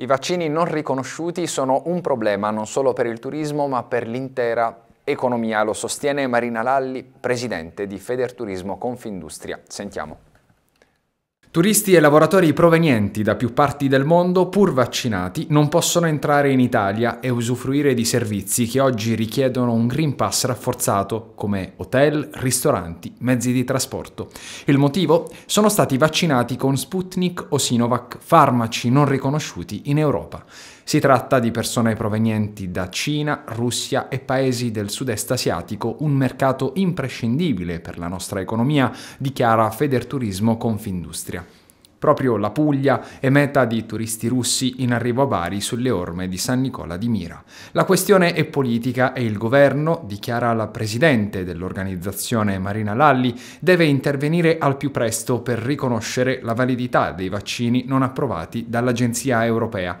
I vaccini non riconosciuti sono un problema non solo per il turismo ma per l'intera economia, lo sostiene Marina Lalli, presidente di Federturismo Confindustria. Sentiamo. Turisti e lavoratori provenienti da più parti del mondo, pur vaccinati, non possono entrare in Italia e usufruire di servizi che oggi richiedono un Green Pass rafforzato, come hotel, ristoranti, mezzi di trasporto. Il motivo? Sono stati vaccinati con Sputnik o Sinovac, farmaci non riconosciuti in Europa. Si tratta di persone provenienti da Cina, Russia e paesi del sud-est asiatico, un mercato imprescindibile per la nostra economia, dichiara Federturismo Confindustria. Proprio la Puglia è meta di turisti russi in arrivo a Bari sulle orme di San Nicola di Mira. La questione è politica e il governo, dichiara la presidente dell'organizzazione Marina Lalli, deve intervenire al più presto per riconoscere la validità dei vaccini non approvati dall'Agenzia europea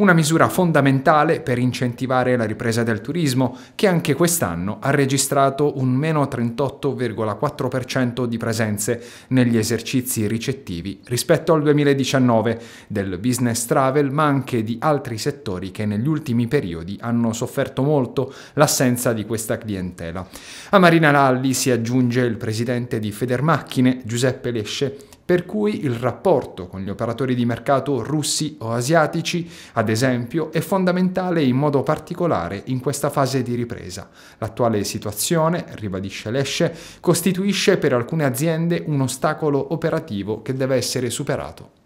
una misura fondamentale per incentivare la ripresa del turismo, che anche quest'anno ha registrato un meno 38,4% di presenze negli esercizi ricettivi rispetto al 2019 del business travel, ma anche di altri settori che negli ultimi periodi hanno sofferto molto l'assenza di questa clientela. A Marina Lalli si aggiunge il presidente di Federmacchine, Giuseppe Lesce, per cui il rapporto con gli operatori di mercato russi o asiatici, ad esempio, è fondamentale in modo particolare in questa fase di ripresa. L'attuale situazione, ribadisce Lesce, costituisce per alcune aziende un ostacolo operativo che deve essere superato.